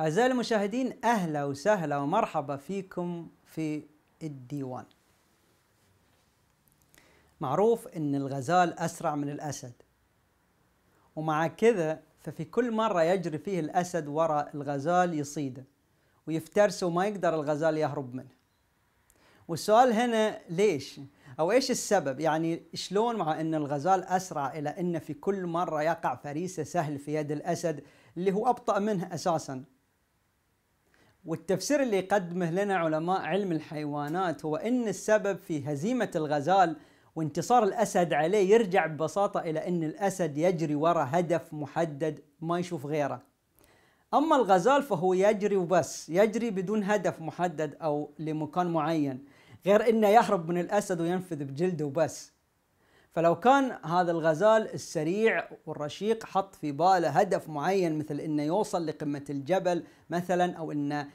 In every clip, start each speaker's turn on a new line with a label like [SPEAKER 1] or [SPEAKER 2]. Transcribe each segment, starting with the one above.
[SPEAKER 1] أعزائي المشاهدين أهلا وسهلا ومرحبا فيكم في الديوان معروف أن الغزال أسرع من الأسد ومع كذا ففي كل مرة يجري فيه الأسد وراء الغزال يصيده ويفترسه وما يقدر الغزال يهرب منه والسؤال هنا ليش أو إيش السبب يعني شلون مع أن الغزال أسرع إلى أن في كل مرة يقع فريسة سهل في يد الأسد اللي هو أبطأ منه أساساً والتفسير اللي يقدمه لنا علماء علم الحيوانات هو ان السبب في هزيمه الغزال وانتصار الاسد عليه يرجع ببساطه الى ان الاسد يجري وراء هدف محدد ما يشوف غيره. اما الغزال فهو يجري وبس، يجري بدون هدف محدد او لمكان معين، غير انه يهرب من الاسد وينفذ بجلده وبس. فلو كان هذا الغزال السريع والرشيق حط في باله هدف معين مثل انه يوصل لقمه الجبل مثلا او انه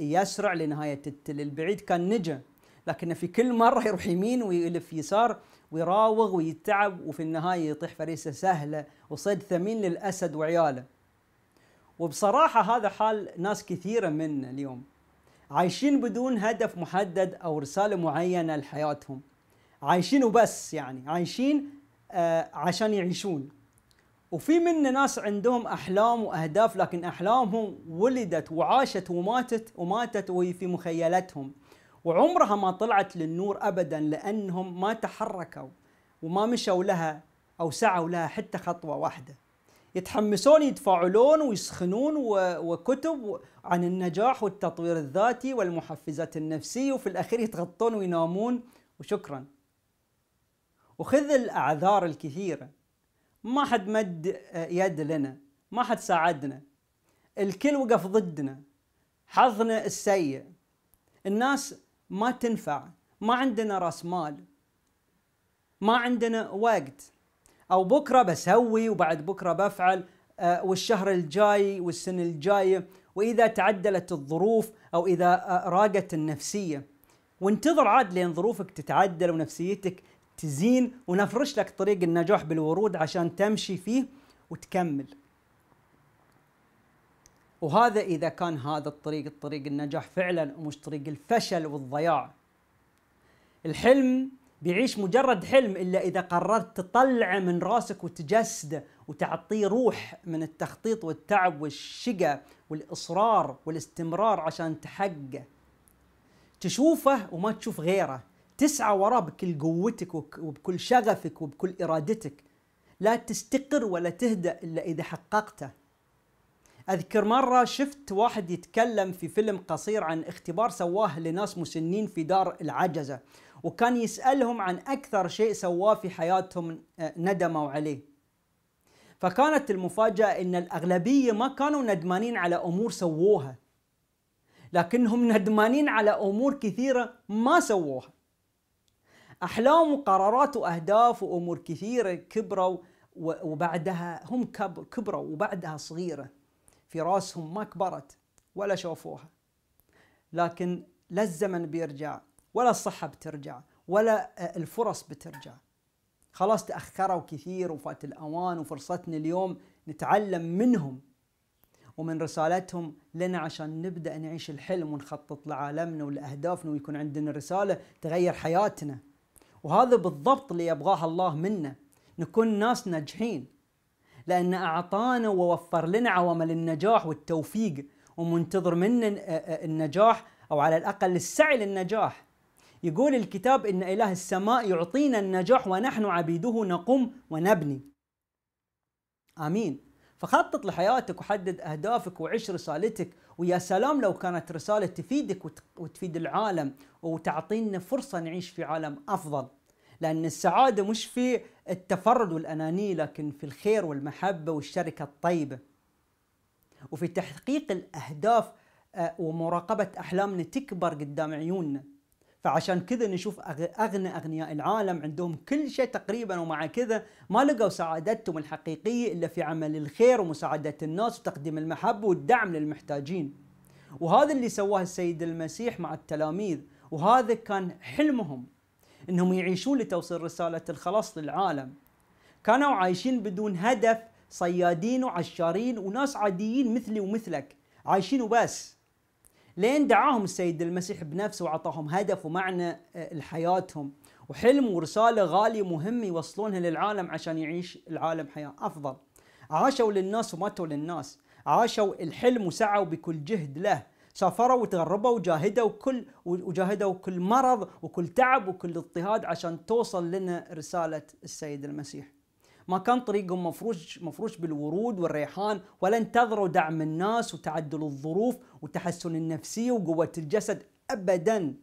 [SPEAKER 1] يسرع لنهايه التل البعيد كان نجا لكن في كل مره يروح يمين ويلف يسار ويراوغ ويتعب وفي النهايه يطيح فريسه سهله وصيد ثمين للاسد وعياله. وبصراحه هذا حال ناس كثيره منا اليوم عايشين بدون هدف محدد او رساله معينه لحياتهم. عايشين وبس يعني عايشين آه عشان يعيشون وفي منا ناس عندهم احلام واهداف لكن احلامهم ولدت وعاشت وماتت وماتت وهي في مخيلتهم وعمرها ما طلعت للنور ابدا لانهم ما تحركوا وما مشوا لها او سعوا لها حتى خطوه واحده يتحمسون يتفاعلون ويسخنون وكتب عن النجاح والتطوير الذاتي والمحفزات النفسيه وفي الاخير يتغطون وينامون وشكرا وخذ الأعذار الكثيرة ما حد مد يد لنا ما حد ساعدنا الكل وقف ضدنا حظنا السيء الناس ما تنفع ما عندنا راس مال ما عندنا وقت او بكره بسوي وبعد بكره بفعل آه، والشهر الجاي والسنه الجايه واذا تعدلت الظروف او اذا آه، راقت النفسيه وانتظر عاد لين ظروفك تتعدل ونفسيتك تزين ونفرش لك طريق النجاح بالورود عشان تمشي فيه وتكمل وهذا إذا كان هذا الطريق الطريق النجاح فعلا ومش طريق الفشل والضياع الحلم بيعيش مجرد حلم إلا إذا قررت تطلعه من راسك وتجسده وتعطيه روح من التخطيط والتعب والشقة والإصرار والاستمرار عشان تحقه تشوفه وما تشوف غيره تسعى وراه بكل قوتك وبكل شغفك وبكل إرادتك لا تستقر ولا تهدأ إلا إذا حققته أذكر مرة شفت واحد يتكلم في فيلم قصير عن اختبار سواه لناس مسنين في دار العجزة وكان يسألهم عن أكثر شيء سواه في حياتهم آه، ندموا عليه فكانت المفاجأة أن الأغلبية ما كانوا ندمانين على أمور سووها لكنهم ندمانين على أمور كثيرة ما سووها أحلام وقرارات وأهداف وأمور كثيرة كبروا وبعدها هم كبروا وبعدها صغيرة في راسهم ما كبرت ولا شافوها لكن لا الزمن بيرجع ولا الصحة بترجع ولا آه، الفرص بترجع خلاص تأخروا كثير وفات الأوان وفرصتنا اليوم نتعلم منهم ومن رسالتهم لنا عشان نبدأ نعيش الحلم ونخطط لعالمنا ولأهدافنا ويكون عندنا رسالة تغير حياتنا وهذا بالضبط اللي يبغاه الله منا نكون ناس ناجحين لأن أعطانا ووفر لنا عوامل النجاح والتوفيق ومنتظر منا النجاح أو على الأقل السعي للنجاح يقول الكتاب إن إله السماء يعطينا النجاح ونحن عبيده نقوم ونبني آمين فخطط لحياتك وحدد اهدافك وعش رسالتك ويا سلام لو كانت رساله تفيدك وتفيد العالم وتعطينا فرصه نعيش في عالم افضل لان السعاده مش في التفرد والانانيه لكن في الخير والمحبه والشركه الطيبه وفي تحقيق الاهداف آه، ومراقبه احلامنا تكبر قدام عيوننا فعشان كذا نشوف اغنى اغنياء العالم عندهم كل شيء تقريبا ومع كذا ما لقوا سعادتهم الحقيقيه الا في عمل الخير ومساعده الناس وتقديم المحبه والدعم للمحتاجين. وهذا اللي سواه السيد المسيح مع التلاميذ وهذا كان حلمهم انهم يعيشون لتوصيل رساله الخلاص للعالم. كانوا عايشين بدون هدف صيادين وعشارين وناس عاديين مثلي ومثلك عايشين وبس لين دعاهم السيد المسيح بنفسه وأعطاهم هدف ومعنى آه، لحياتهم وحلم ورسالة غالية مهمة يوصلونها للعالم عشان يعيش العالم حياة أفضل عاشوا للناس وماتوا للناس عاشوا الحلم وسعوا بكل جهد له سافروا وتغربوا وجاهدوا كل وجاهدوا كل مرض وكل تعب وكل اضطهاد عشان توصل لنا رسالة السيد المسيح ما كان طريقهم مفروش مفروش بالورود والريحان ولا انتظروا دعم الناس وتعدل الظروف وتحسن النفسيه وقوه الجسد ابدا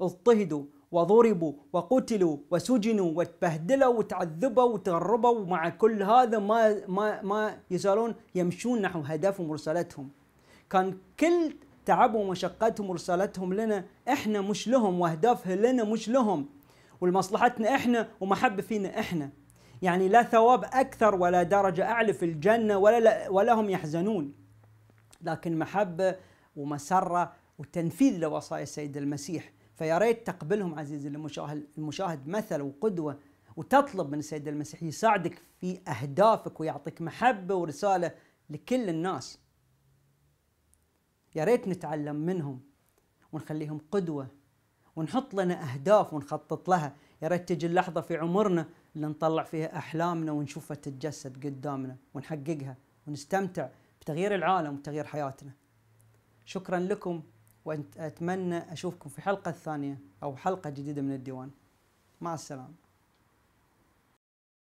[SPEAKER 1] اضطهدوا وضربوا وقتلوا وسجنوا وتبهدلوا وتعذبوا وتغربوا ومع كل هذا ما ما ما يزالون يمشون نحو هدفهم ورسالتهم. كان كل تعبهم ومشقتهم ورسالتهم لنا احنا مش لهم واهدافها لنا مش لهم ولمصلحتنا احنا ومحبه فينا احنا. يعني لا ثواب أكثر ولا درجة أعلى في الجنة ولا, ولا هم يحزنون لكن محبة ومسرة وتنفيذ لوصايا السيد المسيح فيا ريت تقبلهم عزيزي المشاهد, المشاهد مثل وقدوة وتطلب من السيد المسيح يساعدك في أهدافك ويعطيك محبة ورسالة لكل الناس يا ريت نتعلم منهم ونخليهم قدوة ونحط لنا أهداف ونخطط لها يا ريت تجي اللحظة في عمرنا اللي نطلع فيها احلامنا ونشوفها تتجسد قدامنا ونحققها ونستمتع بتغيير العالم وتغيير حياتنا. شكرا لكم واتمنى اشوفكم في حلقه ثانيه او حلقه جديده من الديوان. مع السلامه.